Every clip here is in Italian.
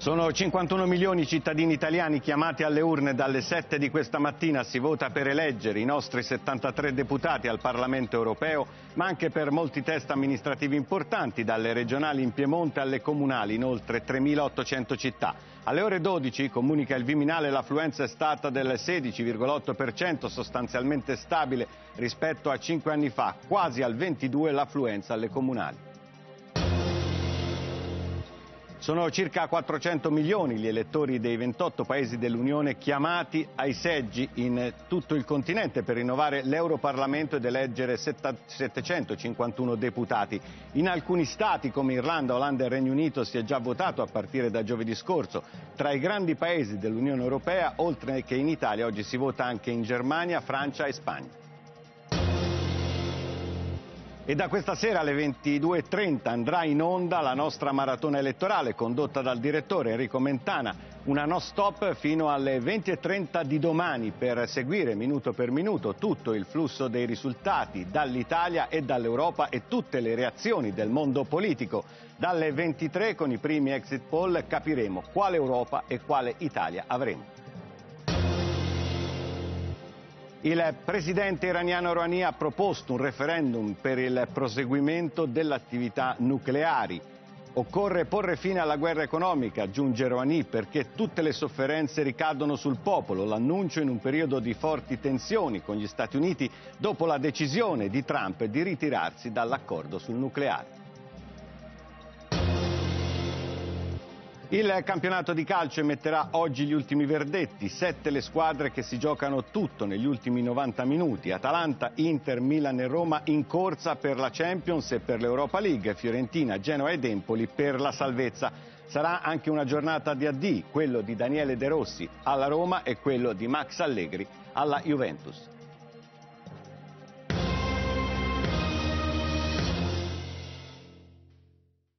Sono 51 milioni i cittadini italiani chiamati alle urne dalle 7 di questa mattina. Si vota per eleggere i nostri 73 deputati al Parlamento europeo, ma anche per molti test amministrativi importanti, dalle regionali in Piemonte alle comunali, in oltre 3.800 città. Alle ore 12, comunica il Viminale, l'affluenza è stata del 16,8%, sostanzialmente stabile rispetto a 5 anni fa, quasi al 22% l'affluenza alle comunali. Sono circa 400 milioni gli elettori dei 28 paesi dell'Unione chiamati ai seggi in tutto il continente per rinnovare l'Europarlamento ed eleggere 751 deputati. In alcuni stati come Irlanda, Olanda e Regno Unito si è già votato a partire da giovedì scorso. Tra i grandi paesi dell'Unione Europea, oltre che in Italia, oggi si vota anche in Germania, Francia e Spagna. E da questa sera alle 22.30 andrà in onda la nostra maratona elettorale condotta dal direttore Enrico Mentana, una non stop fino alle 20.30 di domani per seguire minuto per minuto tutto il flusso dei risultati dall'Italia e dall'Europa e tutte le reazioni del mondo politico. Dalle 23 con i primi exit poll capiremo quale Europa e quale Italia avremo. Il presidente iraniano Rouhani ha proposto un referendum per il proseguimento delle attività nucleari. Occorre porre fine alla guerra economica, aggiunge Rouhani, perché tutte le sofferenze ricadono sul popolo. L'annuncio in un periodo di forti tensioni con gli Stati Uniti dopo la decisione di Trump di ritirarsi dall'accordo sul nucleare. Il campionato di calcio emetterà oggi gli ultimi verdetti, sette le squadre che si giocano tutto negli ultimi 90 minuti, Atalanta, Inter, Milan e Roma in corsa per la Champions e per l'Europa League, Fiorentina, Genoa ed Empoli per la salvezza. Sarà anche una giornata di addì, quello di Daniele De Rossi alla Roma e quello di Max Allegri alla Juventus.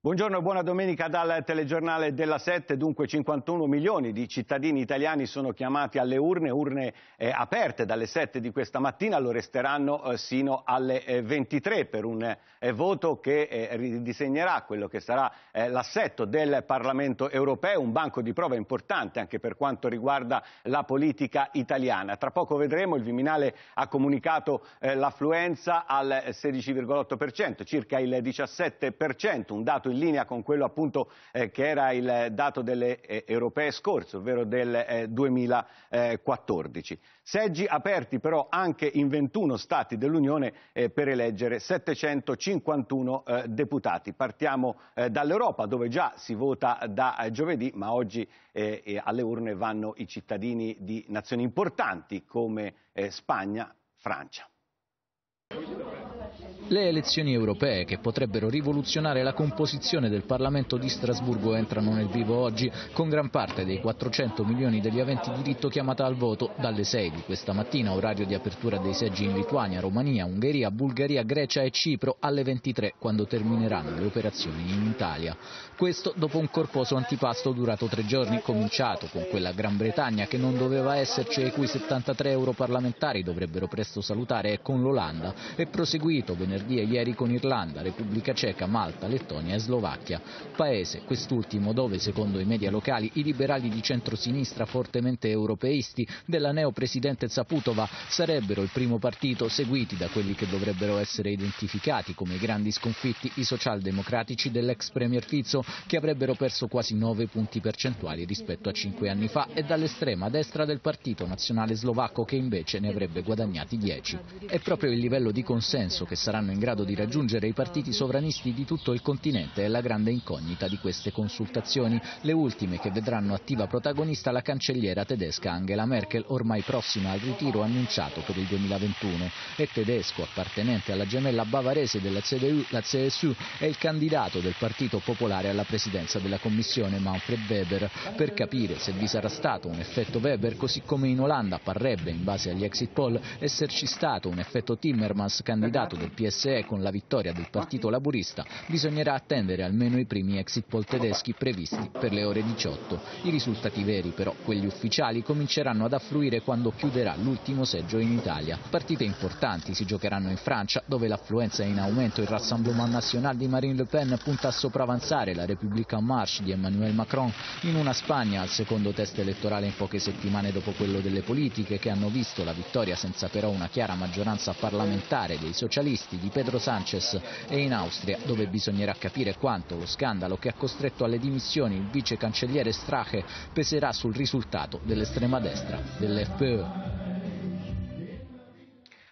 Buongiorno e buona domenica dal telegiornale della 7, dunque 51 milioni di cittadini italiani sono chiamati alle urne, urne eh, aperte dalle 7 di questa mattina, lo resteranno eh, sino alle 23 eh, per un voto che ridisegnerà quello che sarà l'assetto del Parlamento europeo, un banco di prova importante anche per quanto riguarda la politica italiana. Tra poco vedremo, il Viminale ha comunicato l'affluenza al 16,8%, circa il 17%, un dato in linea con quello appunto eh, che era il dato delle eh, europee scorse, ovvero del eh, 2014. Seggi aperti però anche in 21 stati dell'Unione eh, per eleggere 751 eh, deputati. Partiamo eh, dall'Europa dove già si vota da giovedì, ma oggi alle urne vanno i cittadini di nazioni importanti come Spagna, Francia. Le elezioni europee, che potrebbero rivoluzionare la composizione del Parlamento di Strasburgo, entrano nel vivo oggi, con gran parte dei 400 milioni degli aventi diritto chiamata al voto dalle 6 di questa mattina, orario di apertura dei seggi in Lituania, Romania, Ungheria, Bulgaria, Grecia e Cipro, alle 23, quando termineranno le operazioni in Italia. Questo dopo un corposo antipasto durato tre giorni, cominciato con quella Gran Bretagna che non doveva esserci e cui 73 europarlamentari dovrebbero presto salutare, e con l'Olanda, e proseguito venerdì venerdì e ieri con Irlanda, Repubblica Ceca, Malta, Lettonia e Slovacchia. Paese, quest'ultimo, dove secondo i media locali i liberali di centrosinistra fortemente europeisti della neopresidente Zaputova sarebbero il primo partito seguiti da quelli che dovrebbero essere identificati come i grandi sconfitti i socialdemocratici dell'ex premier Fizzo che avrebbero perso quasi 9 punti percentuali rispetto a 5 anni fa e dall'estrema destra del partito nazionale slovacco che invece ne avrebbe guadagnati 10. È proprio il livello di consenso che saranno sono in grado di raggiungere i partiti sovranisti di tutto il continente è la grande incognita di queste consultazioni, le ultime che vedranno attiva protagonista la cancelliera tedesca Angela Merkel, ormai prossima al ritiro annunciato per il 2021. È tedesco, appartenente alla gemella bavarese della CDU, la CSU, è il candidato del Partito Popolare alla presidenza della Commissione, Manfred Weber. Per capire se vi sarà stato un effetto Weber, così come in Olanda parrebbe, in base agli exit poll, esserci stato un effetto Timmermans, candidato del PS se è con la vittoria del Partito Laburista bisognerà attendere almeno i primi exit poll tedeschi previsti per le ore 18. I risultati veri però, quelli ufficiali, cominceranno ad affluire quando chiuderà l'ultimo seggio in Italia. Partite importanti si giocheranno in Francia, dove l'affluenza è in aumento. Il Rassemblement National di Marine Le Pen punta a sopravanzare la Repubblica en Marche di Emmanuel Macron in una Spagna al secondo test elettorale in poche settimane dopo quello delle politiche che hanno visto la vittoria senza però una chiara maggioranza parlamentare dei socialisti di Pedro Sanchez e in Austria, dove bisognerà capire quanto lo scandalo che ha costretto alle dimissioni il vice cancelliere Strache peserà sul risultato dell'estrema destra dell'FPE.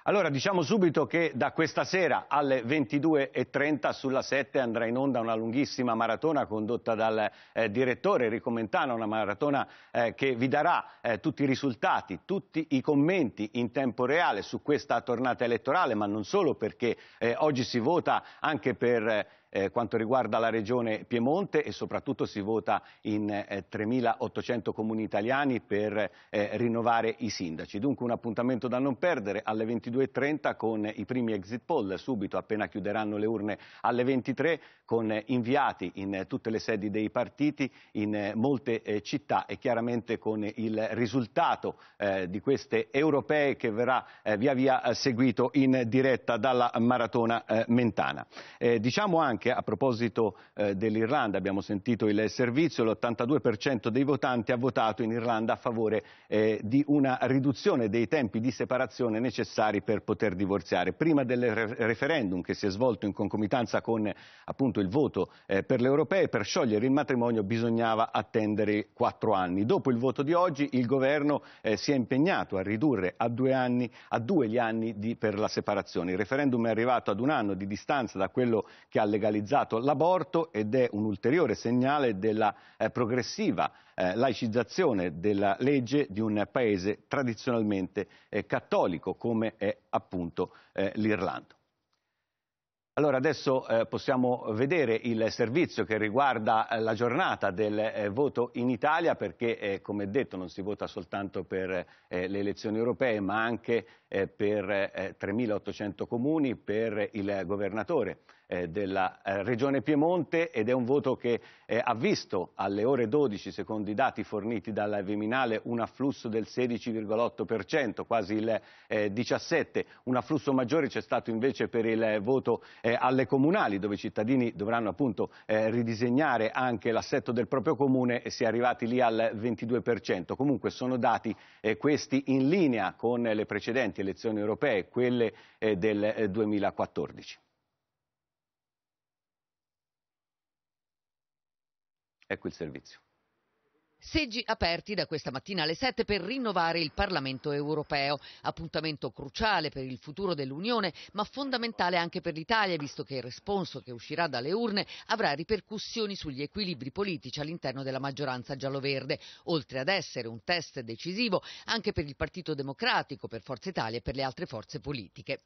Allora diciamo subito che da questa sera alle 22.30 sulla 7 andrà in onda una lunghissima maratona condotta dal eh, direttore Enrico Mentana, una maratona eh, che vi darà eh, tutti i risultati, tutti i commenti in tempo reale su questa tornata elettorale, ma non solo perché eh, oggi si vota anche per eh, eh, quanto riguarda la regione Piemonte e soprattutto si vota in eh, 3.800 comuni italiani per eh, rinnovare i sindaci. Dunque un appuntamento da non perdere alle 22.30 con i primi exit poll, subito appena chiuderanno le urne alle 23 con inviati in tutte le sedi dei partiti in eh, molte eh, città e chiaramente con il risultato eh, di queste europee che verrà via via seguito in diretta dalla maratona mentana. diciamo anche anche a proposito eh, dell'Irlanda, abbiamo sentito il servizio, l'82% dei votanti ha votato in Irlanda a favore eh, di una riduzione dei tempi di separazione necessari per poter divorziare. Prima del referendum che si è svolto in concomitanza con appunto, il voto eh, per le europee, per sciogliere il matrimonio bisognava attendere quattro anni. Dopo il voto di oggi il governo eh, si è impegnato a ridurre a due, anni, a due gli anni di, per la separazione. Il referendum è arrivato ad un anno di distanza da quello che ha legato legalizzato l'aborto ed è un ulteriore segnale della eh, progressiva eh, laicizzazione della legge di un paese tradizionalmente eh, cattolico come è appunto eh, l'Irlanda. Allora adesso eh, possiamo vedere il servizio che riguarda eh, la giornata del voto in Italia perché come detto non si vota soltanto per le elezioni europee ma anche per 3.800 comuni, per il governatore eh, della eh, Regione Piemonte ed è un voto che eh, ha visto alle ore 12, secondo i dati forniti dalla Viminale, un afflusso del 16,8%, quasi il 17%. Un afflusso maggiore c'è stato invece per il voto alle comunali, dove i cittadini dovranno appunto ridisegnare anche l'assetto del proprio comune e si è arrivati lì al 22%. Comunque sono dati questi in linea con le precedenti elezioni europee, quelle del 2014. Ecco il servizio. Seggi aperti da questa mattina alle 7 per rinnovare il Parlamento europeo, appuntamento cruciale per il futuro dell'Unione, ma fondamentale anche per l'Italia, visto che il responso che uscirà dalle urne avrà ripercussioni sugli equilibri politici all'interno della maggioranza giallo-verde, oltre ad essere un test decisivo anche per il Partito Democratico, per Forza Italia e per le altre forze politiche.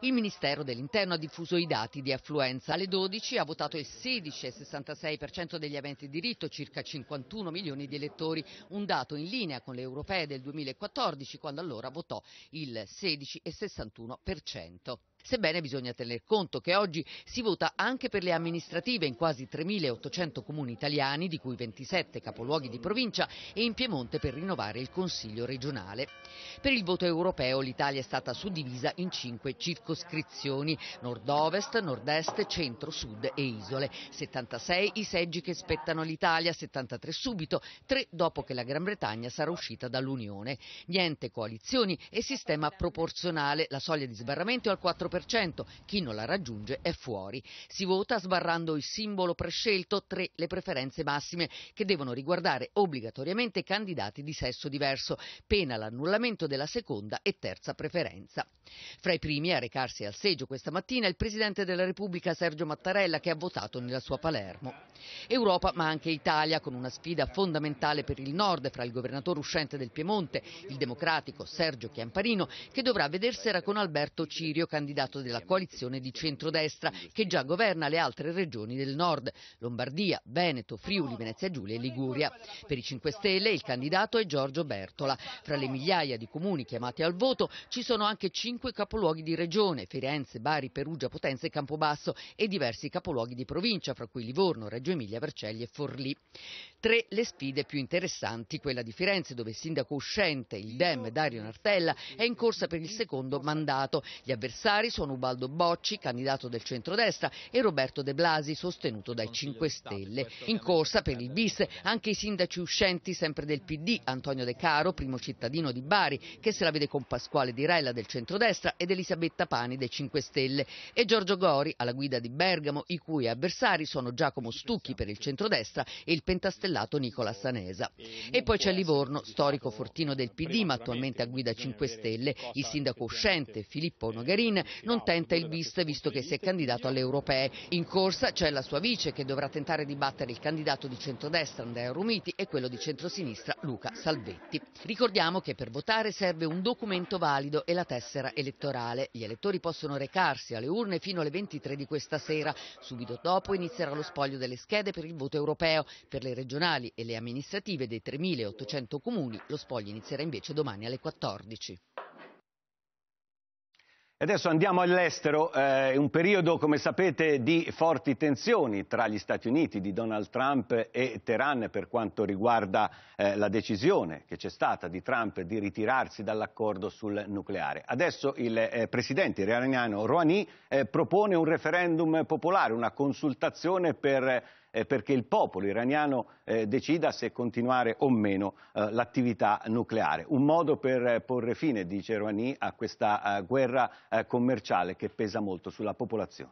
Il Ministero dell'Interno ha diffuso i dati di affluenza. Alle 12 ha votato il 16,66% degli aventi diritto, circa 51 milioni di degli elettori, un dato in linea con le europee del 2014, quando allora votò il 16,61%. Sebbene bisogna tener conto che oggi si vota anche per le amministrative in quasi 3.800 comuni italiani, di cui 27 capoluoghi di provincia, e in Piemonte per rinnovare il Consiglio regionale. Per il voto europeo l'Italia è stata suddivisa in cinque circoscrizioni, nord-ovest, nord-est, centro-sud e isole. 76 i seggi che spettano l'Italia, 73 subito, 3 dopo che la Gran Bretagna sarà uscita dall'Unione. Niente coalizioni e sistema proporzionale, la soglia di sbarramento è al 4%. 40%, chi non la raggiunge è fuori. Si vota sbarrando il simbolo prescelto, tre le preferenze massime che devono riguardare obbligatoriamente candidati di sesso diverso, pena l'annullamento della seconda e terza preferenza. Fra i primi a recarsi al seggio questa mattina il Presidente della Repubblica Sergio Mattarella che ha votato nella sua Palermo. Europa ma anche Italia con una sfida fondamentale per il nord fra il governatore uscente del Piemonte, il democratico Sergio Chiamparino, che dovrà vedersela con Alberto Cirio, candidato candidato della coalizione di centrodestra che già governa le altre regioni del nord, Lombardia, Veneto, Friuli, Venezia Giulia e Liguria. Per i 5 Stelle il candidato è Giorgio Bertola. Fra le migliaia di comuni chiamati al voto ci sono anche 5 capoluoghi di regione, Firenze, Bari, Perugia, Potenza e Campobasso e diversi capoluoghi di provincia, fra cui Livorno, Reggio Emilia, Vercelli e Forlì. Tre le sfide più interessanti, quella di Firenze dove il sindaco uscente, il Dem Dario Nartella, è in corsa per il secondo mandato. Gli avversari sono Ubaldo Bocci, candidato del centrodestra, e Roberto De Blasi, sostenuto dai 5 Stelle. In corsa per il bis anche i sindaci uscenti sempre del PD, Antonio De Caro, primo cittadino di Bari, che se la vede con Pasquale Di Rella del centrodestra ed Elisabetta Pani dei 5 Stelle, e Giorgio Gori alla guida di Bergamo, i cui avversari sono Giacomo Stucchi per il centrodestra e il pentastellato Nicola Sanesa. E poi c'è Livorno, storico fortino del PD ma attualmente a guida 5 Stelle, il sindaco uscente Filippo Nogarin non tenta il bis visto che si è candidato certo. alle europee. In corsa c'è la sua vice che dovrà tentare di battere il candidato di centrodestra Andrea Rumiti e quello di centrosinistra Luca Salvetti. Ricordiamo che per votare serve un documento valido e la tessera elettorale. Gli elettori possono recarsi alle urne fino alle 23 di questa sera. Subito dopo inizierà lo spoglio delle schede per il voto europeo. Per le regionali e le amministrative dei 3.800 comuni lo spoglio inizierà invece domani alle 14. Adesso andiamo all'estero, eh, un periodo come sapete di forti tensioni tra gli Stati Uniti di Donald Trump e Teheran per quanto riguarda eh, la decisione che c'è stata di Trump di ritirarsi dall'accordo sul nucleare. Adesso il eh, presidente iraniano Rouhani eh, propone un referendum popolare, una consultazione per eh, perché il popolo iraniano eh, decida se continuare o meno eh, l'attività nucleare. Un modo per eh, porre fine, dice Rouhani, a questa eh, guerra eh, commerciale che pesa molto sulla popolazione.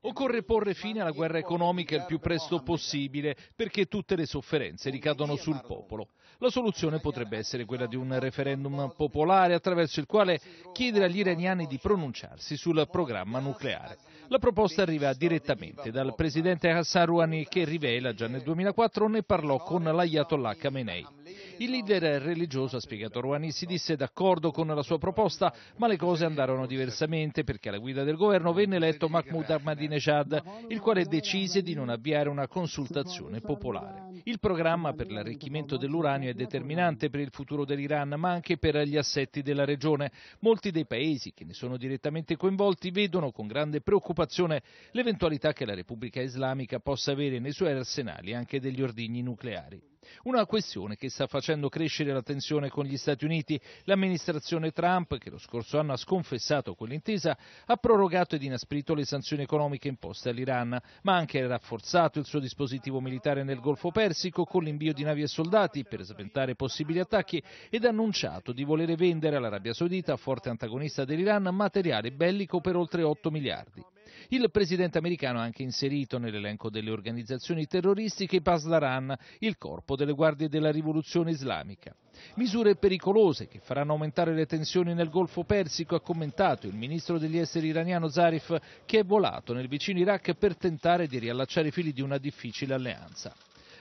Occorre porre fine alla guerra economica il più presto possibile perché tutte le sofferenze ricadono sul popolo. La soluzione potrebbe essere quella di un referendum popolare attraverso il quale chiedere agli iraniani di pronunciarsi sul programma nucleare. La proposta arriva direttamente dal presidente Hassan Rouhani che rivela già nel 2004 ne parlò con l'Ayatollah Khamenei. Il leader religioso, ha spiegato Rouhani, si disse d'accordo con la sua proposta, ma le cose andarono diversamente perché alla guida del governo venne eletto Mahmoud Ahmadinejad, il quale decise di non avviare una consultazione popolare. Il programma per l'arricchimento dell'uranio è determinante per il futuro dell'Iran, ma anche per gli assetti della regione. Molti dei paesi che ne sono direttamente coinvolti vedono con grande preoccupazione l'eventualità che la Repubblica Islamica possa avere nei suoi arsenali anche degli ordigni nucleari. Una questione che sta facendo crescere la tensione con gli Stati Uniti. L'amministrazione Trump, che lo scorso anno ha sconfessato quell'intesa, ha prorogato ed inasprito le sanzioni economiche imposte all'Iran, ma ha anche rafforzato il suo dispositivo militare nel Golfo Persico con l'invio di navi e soldati per sventare possibili attacchi ed ha annunciato di volere vendere all'Arabia Saudita, forte antagonista dell'Iran, materiale bellico per oltre 8 miliardi. Il presidente americano ha anche inserito nell'elenco delle organizzazioni terroristiche Pasdaran, il corpo delle guardie della rivoluzione islamica. Misure pericolose che faranno aumentare le tensioni nel Golfo Persico, ha commentato il ministro degli esteri iraniano Zarif, che è volato nel vicino Iraq per tentare di riallacciare i fili di una difficile alleanza.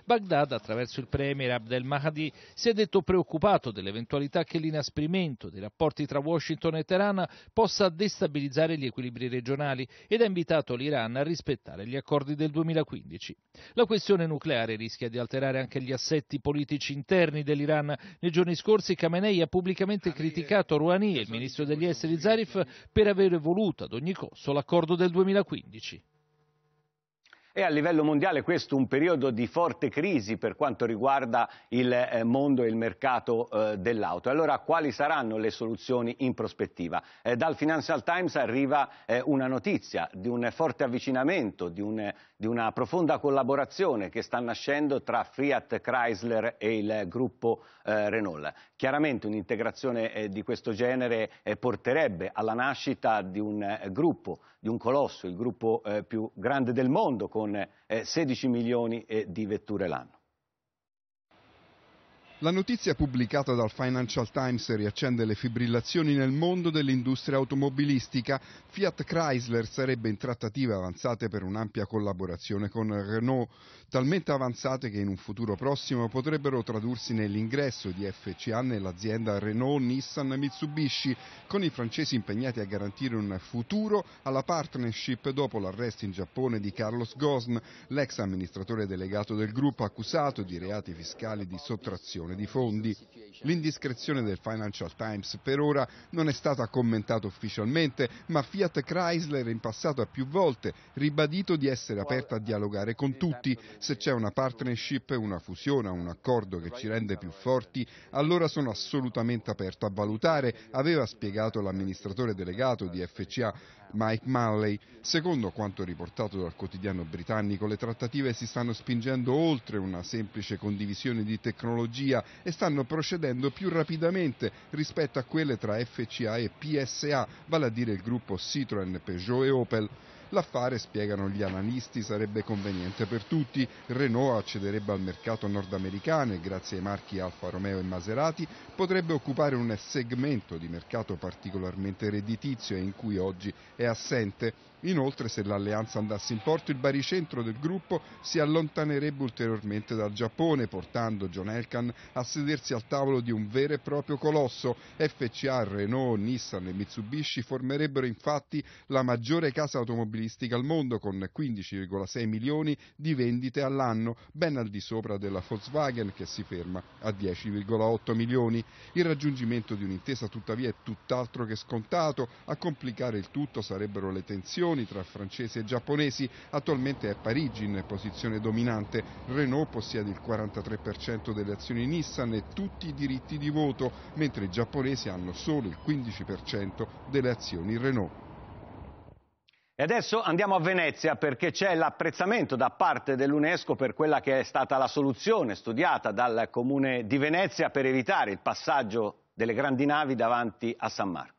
Baghdad, attraverso il premier Abdel Mahdi, si è detto preoccupato dell'eventualità che l'inasprimento dei rapporti tra Washington e Teheran possa destabilizzare gli equilibri regionali ed ha invitato l'Iran a rispettare gli accordi del 2015. La questione nucleare rischia di alterare anche gli assetti politici interni dell'Iran. Nei giorni scorsi Khamenei ha pubblicamente criticato Rouhani e il ministro degli esteri Zarif per aver voluto ad ogni costo l'accordo del 2015. E a livello mondiale questo è un periodo di forte crisi per quanto riguarda il eh, mondo e il mercato eh, dell'auto. Allora quali saranno le soluzioni in prospettiva? Eh, dal Financial Times arriva una notizia di un forte avvicinamento, di, un, di una profonda collaborazione che sta nascendo tra Fiat Chrysler e il gruppo Renault. Chiaramente un'integrazione di questo genere porterebbe alla nascita di un gruppo, di un colosso, il gruppo più grande del mondo con con 16 eh, milioni eh, di vetture l'anno. La notizia pubblicata dal Financial Times riaccende le fibrillazioni nel mondo dell'industria automobilistica. Fiat Chrysler sarebbe in trattative avanzate per un'ampia collaborazione con Renault, talmente avanzate che in un futuro prossimo potrebbero tradursi nell'ingresso di FCA nell'azienda Renault Nissan Mitsubishi, con i francesi impegnati a garantire un futuro alla partnership dopo l'arresto in Giappone di Carlos Ghosn, l'ex amministratore delegato del gruppo accusato di reati fiscali di sottrazione di fondi. L'indiscrezione del Financial Times per ora non è stata commentata ufficialmente, ma Fiat Chrysler in passato ha più volte ribadito di essere aperta a dialogare con tutti. Se c'è una partnership, una fusione, un accordo che ci rende più forti, allora sono assolutamente aperto a valutare, aveva spiegato l'amministratore delegato di FCA Mike Malley. Secondo quanto riportato dal quotidiano britannico, le trattative si stanno spingendo oltre una semplice condivisione di tecnologia e stanno procedendo più rapidamente rispetto a quelle tra FCA e PSA, vale a dire il gruppo Citroën, Peugeot e Opel. L'affare, spiegano gli analisti, sarebbe conveniente per tutti. Renault accederebbe al mercato nordamericano e grazie ai marchi Alfa Romeo e Maserati potrebbe occupare un segmento di mercato particolarmente redditizio e in cui oggi è assente Inoltre se l'alleanza andasse in porto il baricentro del gruppo si allontanerebbe ulteriormente dal Giappone portando John Elkan a sedersi al tavolo di un vero e proprio colosso. FCA, Renault, Nissan e Mitsubishi formerebbero infatti la maggiore casa automobilistica al mondo con 15,6 milioni di vendite all'anno, ben al di sopra della Volkswagen che si ferma a 10,8 milioni. Il raggiungimento di un'intesa tuttavia è tutt'altro che scontato, a complicare il tutto sarebbero le tensioni competizioni tra francesi e giapponesi, attualmente è Parigi in posizione dominante. Renault possiede il 43% delle azioni Nissan e tutti i diritti di voto, mentre i giapponesi hanno solo il 15% delle azioni Renault. E adesso andiamo a Venezia perché c'è l'apprezzamento da parte dell'UNESCO per quella che è stata la soluzione studiata dal comune di Venezia per evitare il passaggio delle grandi navi davanti a San Marco.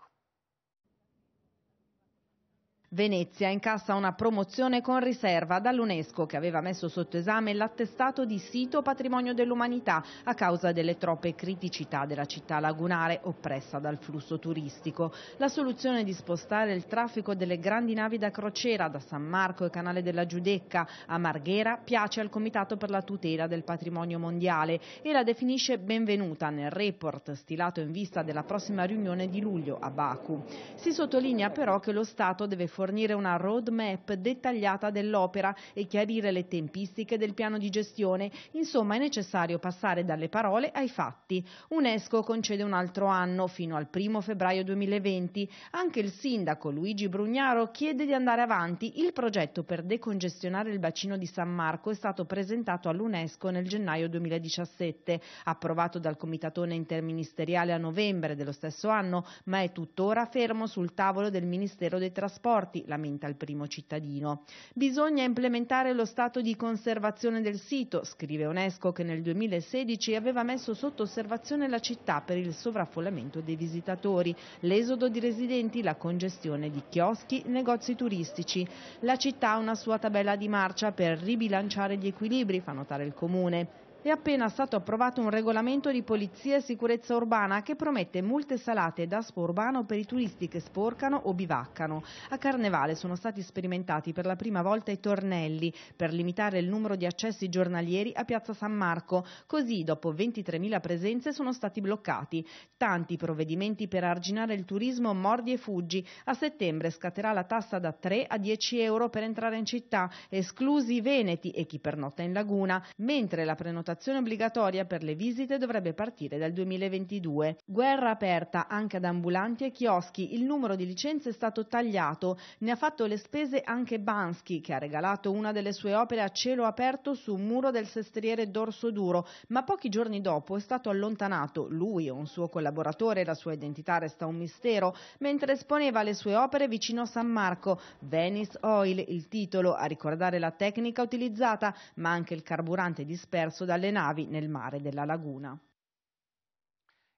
Venezia incassa una promozione con riserva dall'UNESCO che aveva messo sotto esame l'attestato di sito patrimonio dell'umanità a causa delle troppe criticità della città lagunare oppressa dal flusso turistico. La soluzione di spostare il traffico delle grandi navi da crociera da San Marco e Canale della Giudecca a Marghera piace al Comitato per la tutela del patrimonio mondiale e la definisce benvenuta nel report stilato in vista della prossima riunione di luglio a Baku. Si sottolinea però che lo Stato deve fornire una roadmap dettagliata dell'opera e chiarire le tempistiche del piano di gestione. Insomma, è necessario passare dalle parole ai fatti. UNESCO concede un altro anno, fino al 1 febbraio 2020. Anche il sindaco Luigi Brugnaro chiede di andare avanti. Il progetto per decongestionare il bacino di San Marco è stato presentato all'UNESCO nel gennaio 2017, approvato dal Comitatone Interministeriale a novembre dello stesso anno, ma è tuttora fermo sul tavolo del Ministero dei Trasporti morti, lamenta il primo cittadino. Bisogna implementare lo stato di conservazione del sito, scrive UNESCO che nel 2016 aveva messo sotto osservazione la città per il sovraffollamento dei visitatori, l'esodo di residenti, la congestione di chioschi, negozi turistici. La città ha una sua tabella di marcia per ribilanciare gli equilibri, fa notare il comune è appena stato approvato un regolamento di polizia e sicurezza urbana che promette multe salate da Aspo Urbano per i turisti che sporcano o bivaccano. A Carnevale sono stati sperimentati per la prima volta i tornelli per limitare il numero di accessi giornalieri a Piazza San Marco. Così, dopo 23.000 presenze, sono stati bloccati. Tanti provvedimenti per arginare il turismo mordi e fuggi. A settembre scatterà la tassa da 3 a 10 euro per entrare in città, esclusi i veneti e chi pernotta in laguna, mentre la prenotazione vaccinazione obbligatoria per le visite dovrebbe partire dal 2022. Guerra aperta anche ad ambulanti e chioschi, il numero di licenze è stato tagliato, ne ha fatto le spese anche Bansky che ha regalato una delle sue opere a cielo aperto su un muro del sestriere Dorso Duro, ma pochi giorni dopo è stato allontanato, lui e un suo collaboratore, la sua identità resta un mistero, mentre esponeva le sue opere vicino a San Marco, Venice Oil, il titolo a ricordare la tecnica utilizzata, ma anche il carburante disperso dalle le navi nel mare della laguna.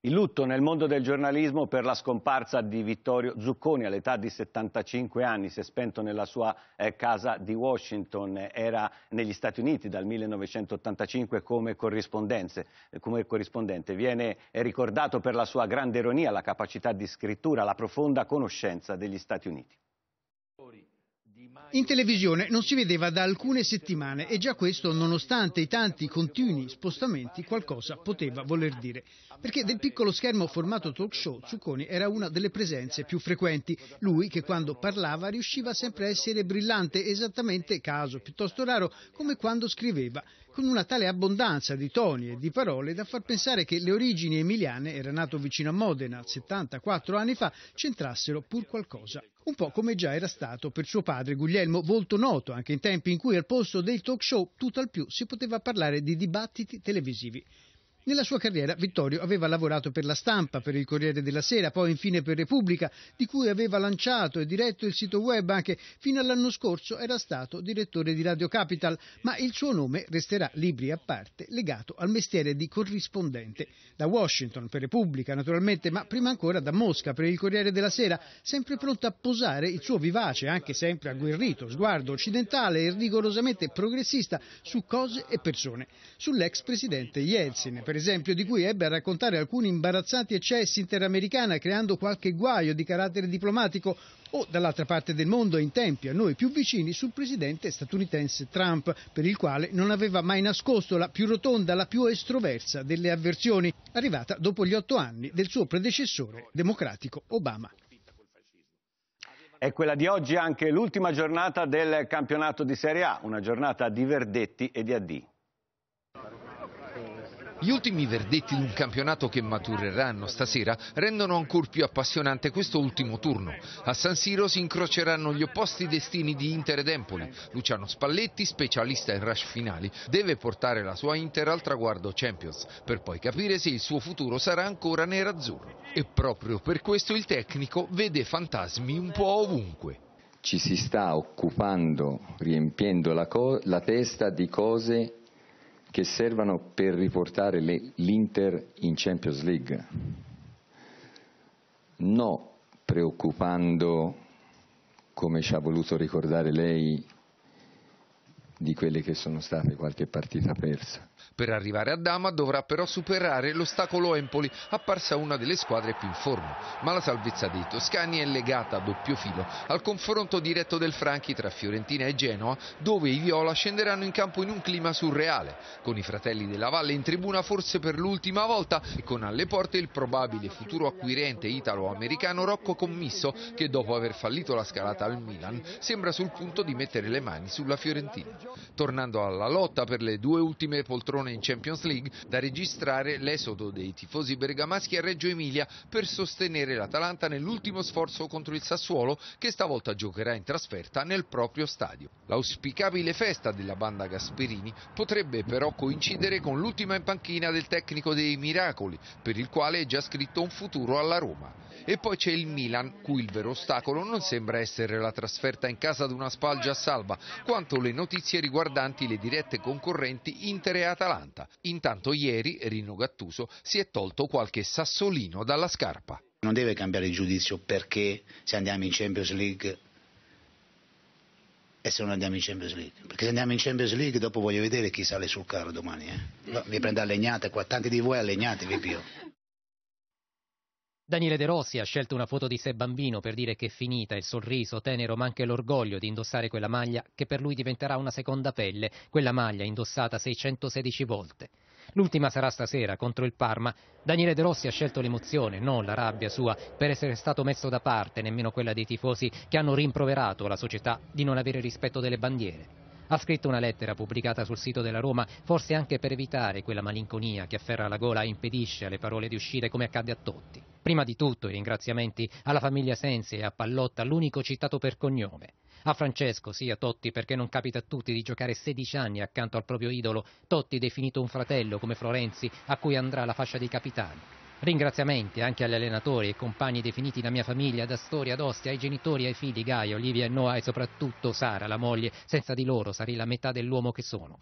Il lutto nel mondo del giornalismo per la scomparsa di Vittorio Zucconi all'età di 75 anni, si è spento nella sua eh, casa di Washington, era negli Stati Uniti dal 1985 come, come corrispondente. Viene eh, ricordato per la sua grande ironia, la capacità di scrittura, la profonda conoscenza degli Stati Uniti. In televisione non si vedeva da alcune settimane e già questo, nonostante i tanti continui spostamenti, qualcosa poteva voler dire. Perché del piccolo schermo formato talk show Zucconi era una delle presenze più frequenti. Lui che quando parlava riusciva sempre a essere brillante, esattamente caso piuttosto raro, come quando scriveva con una tale abbondanza di toni e di parole da far pensare che le origini emiliane, era nato vicino a Modena 74 anni fa, c'entrassero pur qualcosa. Un po' come già era stato per suo padre Guglielmo, volto noto anche in tempi in cui al posto dei talk show tutto al più si poteva parlare di dibattiti televisivi. Nella sua carriera Vittorio aveva lavorato per la stampa, per il Corriere della Sera, poi infine per Repubblica, di cui aveva lanciato e diretto il sito web anche fino all'anno scorso era stato direttore di Radio Capital, ma il suo nome resterà libri a parte legato al mestiere di corrispondente da Washington per Repubblica naturalmente, ma prima ancora da Mosca per il Corriere della Sera, sempre pronto a posare il suo vivace, anche sempre agguerrito, sguardo occidentale e rigorosamente progressista su cose e persone, sull'ex presidente Yeltsin per esempio, di cui ebbe a raccontare alcuni imbarazzanti eccessi in creando qualche guaio di carattere diplomatico, o dall'altra parte del mondo, in tempi a noi più vicini, sul presidente statunitense Trump, per il quale non aveva mai nascosto la più rotonda, la più estroversa delle avversioni, arrivata dopo gli otto anni del suo predecessore democratico Obama. È quella di oggi anche l'ultima giornata del campionato di Serie A, una giornata di verdetti e di addì. Gli ultimi verdetti di un campionato che matureranno stasera rendono ancora più appassionante questo ultimo turno. A San Siro si incroceranno gli opposti destini di Inter ed Empoli. Luciano Spalletti, specialista in rush finali, deve portare la sua Inter al traguardo Champions, per poi capire se il suo futuro sarà ancora nerazzurro. E proprio per questo il tecnico vede fantasmi un po' ovunque ci si sta occupando, riempiendo la, la, testa di cose che servano per riportare le, l'Inter in Champions League, non preoccupando, come ci ha voluto ricordare lei, di quelle che sono state qualche partita persa. Per arrivare a Dama dovrà però superare l'ostacolo Empoli, apparsa una delle squadre più in forma. Ma la salvezza dei toscani è legata a doppio filo al confronto diretto del Franchi tra Fiorentina e Genoa, dove i Viola scenderanno in campo in un clima surreale, con i fratelli della Valle in tribuna forse per l'ultima volta e con alle porte il probabile futuro acquirente italo-americano Rocco Commisso, che dopo aver fallito la scalata al Milan sembra sul punto di mettere le mani sulla Fiorentina. Tornando alla lotta per le due ultime poltrone Crotone in Champions League, da registrare l'esodo dei tifosi bergamaschi a Reggio Emilia per sostenere l'Atalanta nell'ultimo sforzo contro il Sassuolo che stavolta giocherà in trasferta nel proprio stadio. L'auspicabile festa della banda Gasperini potrebbe però coincidere con l'ultima in panchina del tecnico dei Miracoli, per il quale è già scritto un futuro alla Roma. E poi c'è il Milan, cui il vero ostacolo non sembra essere la trasferta in casa di una spalgia a salva, quanto le notizie riguardanti le dirette concorrenti Inter e Atalanta Atalanta. Intanto ieri Rino Gattuso si è tolto qualche sassolino dalla scarpa. Non deve cambiare giudizio perché se andiamo in Champions League e se non andiamo in Champions League. Perché se andiamo in Champions League dopo voglio vedere chi sale sul carro domani. Eh. Vi prendo a legnate qua, tanti di voi a legnate, vi Daniele De Rossi ha scelto una foto di sé bambino per dire che è finita il sorriso tenero ma anche l'orgoglio di indossare quella maglia che per lui diventerà una seconda pelle, quella maglia indossata 616 volte. L'ultima sarà stasera contro il Parma. Daniele De Rossi ha scelto l'emozione, non la rabbia sua, per essere stato messo da parte, nemmeno quella dei tifosi che hanno rimproverato la società di non avere rispetto delle bandiere. Ha scritto una lettera pubblicata sul sito della Roma, forse anche per evitare quella malinconia che afferra la gola e impedisce alle parole di uscire come accadde a Totti. Prima di tutto i ringraziamenti alla famiglia Sensi e a Pallotta, l'unico citato per cognome. A Francesco, sì, a Totti, perché non capita a tutti di giocare 16 anni accanto al proprio idolo, Totti definito un fratello come Florenzi, a cui andrà la fascia dei capitani. Ringraziamenti anche agli allenatori e compagni definiti la mia famiglia, da Storia ad Ostia, ai genitori, ai figli, Gaia, Olivia e Noah e soprattutto Sara, la moglie. Senza di loro sarei la metà dell'uomo che sono.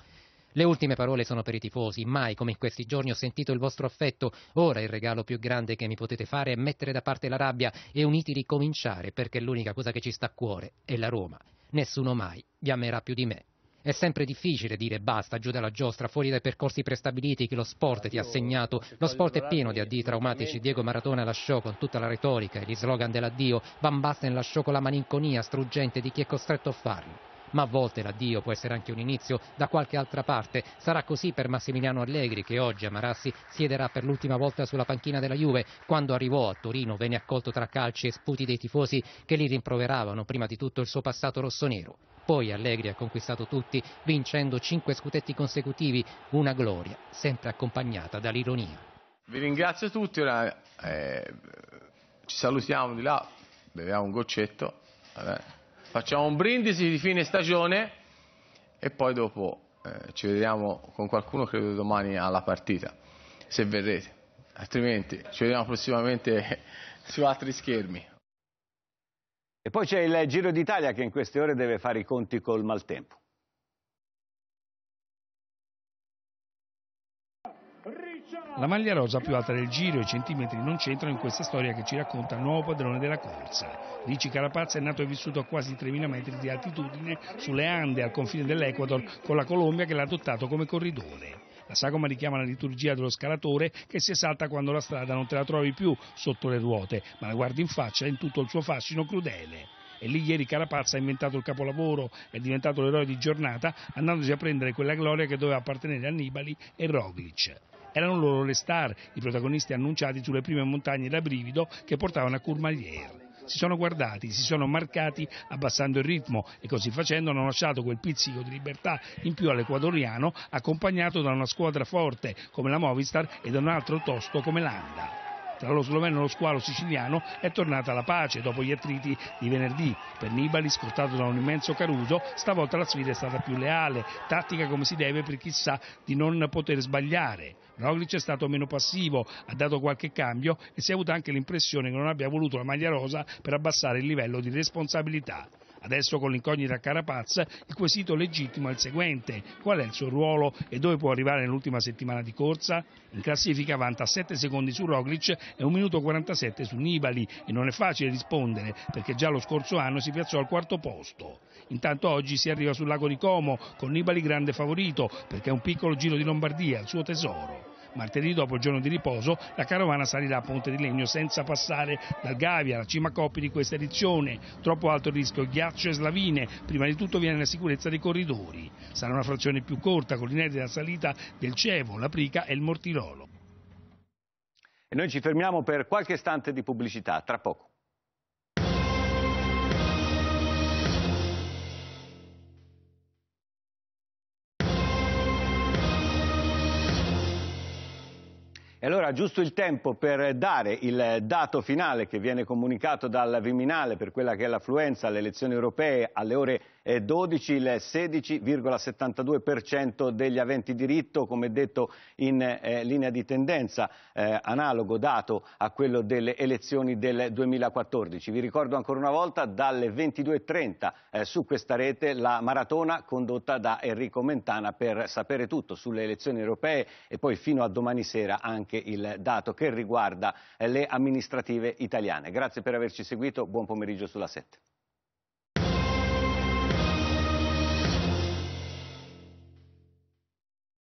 Le ultime parole sono per i tifosi. Mai come in questi giorni ho sentito il vostro affetto. Ora il regalo più grande che mi potete fare è mettere da parte la rabbia e uniti ricominciare, perché l'unica cosa che ci sta a cuore è la Roma. Nessuno mai vi amerà più di me. È sempre difficile dire basta, giù dalla giostra, fuori dai percorsi prestabiliti che lo sport ti ha segnato. Lo sport è pieno di addii traumatici. Diego Maratona lasciò con tutta la retorica e gli slogan dell'addio. Van Basten lasciò con la malinconia struggente di chi è costretto a farlo ma a volte l'addio può essere anche un inizio da qualche altra parte. Sarà così per Massimiliano Allegri che oggi a Marassi siederà per l'ultima volta sulla panchina della Juve. Quando arrivò a Torino venne accolto tra calci e sputi dei tifosi che li rimproveravano prima di tutto il suo passato rossonero. Poi Allegri ha conquistato tutti vincendo cinque scudetti consecutivi, una gloria sempre accompagnata dall'ironia. Vi ringrazio tutti, ora, eh, ci salutiamo di là, beviamo un goccetto. Vabbè. Facciamo un brindisi di fine stagione e poi dopo eh, ci vediamo con qualcuno, credo domani alla partita, se verrete. Altrimenti ci vediamo prossimamente su altri schermi. E poi c'è il Giro d'Italia che in queste ore deve fare i conti col maltempo. La maglia rosa più alta del giro e i centimetri non c'entrano in questa storia che ci racconta il nuovo padrone della corsa. Ricci Carapazza è nato e vissuto a quasi 3.000 metri di altitudine sulle Ande al confine dell'Ecuador con la Colombia che l'ha adottato come corridore. La sagoma richiama la liturgia dello scalatore che si esalta quando la strada non te la trovi più sotto le ruote, ma la guardi in faccia in tutto il suo fascino crudele. E lì ieri Carapazza ha inventato il capolavoro, è diventato l'eroe di giornata, andandosi a prendere quella gloria che doveva appartenere a Nibali e Roglic. Erano loro le star, i protagonisti annunciati sulle prime montagne da brivido che portavano a Courmayeur si sono guardati, si sono marcati abbassando il ritmo e così facendo hanno lasciato quel pizzico di libertà in più all'equadoriano accompagnato da una squadra forte come la Movistar e da un altro tosto come l'Anda. Tra lo sloveno e lo squalo siciliano è tornata la pace dopo gli attriti di venerdì. Per Nibali, scortato da un immenso Caruso, stavolta la sfida è stata più leale, tattica come si deve per chi sa di non poter sbagliare. Roglic è stato meno passivo, ha dato qualche cambio e si è avuta anche l'impressione che non abbia voluto la maglia rosa per abbassare il livello di responsabilità. Adesso con l'incognita Carapazza il quesito legittimo è il seguente, qual è il suo ruolo e dove può arrivare nell'ultima settimana di corsa? In classifica vanta 7 secondi su Roglic e 1 minuto 47 su Nibali e non è facile rispondere perché già lo scorso anno si piazzò al quarto posto. Intanto oggi si arriva sul lago di Como con Nibali grande favorito perché è un piccolo giro di Lombardia, il suo tesoro. Martedì dopo il giorno di riposo la carovana salirà a Ponte di Legno senza passare dal Gavia, la cima coppia di questa edizione. Troppo alto rischio ghiaccio e slavine, prima di tutto viene la sicurezza dei corridori. Sarà una frazione più corta con della salita del Cevo, la Prica e il Mortirolo. E noi ci fermiamo per qualche istante di pubblicità, tra poco. E allora giusto il tempo per dare il dato finale che viene comunicato dal Viminale per quella che è l'affluenza alle elezioni europee alle ore 12 il 16,72% degli aventi diritto, come detto in eh, linea di tendenza, eh, analogo dato a quello delle elezioni del 2014. Vi ricordo ancora una volta dalle 22.30 eh, su questa rete la maratona condotta da Enrico Mentana per sapere tutto sulle elezioni europee e poi fino a domani sera anche il dato che riguarda eh, le amministrative italiane. Grazie per averci seguito, buon pomeriggio sulla 7.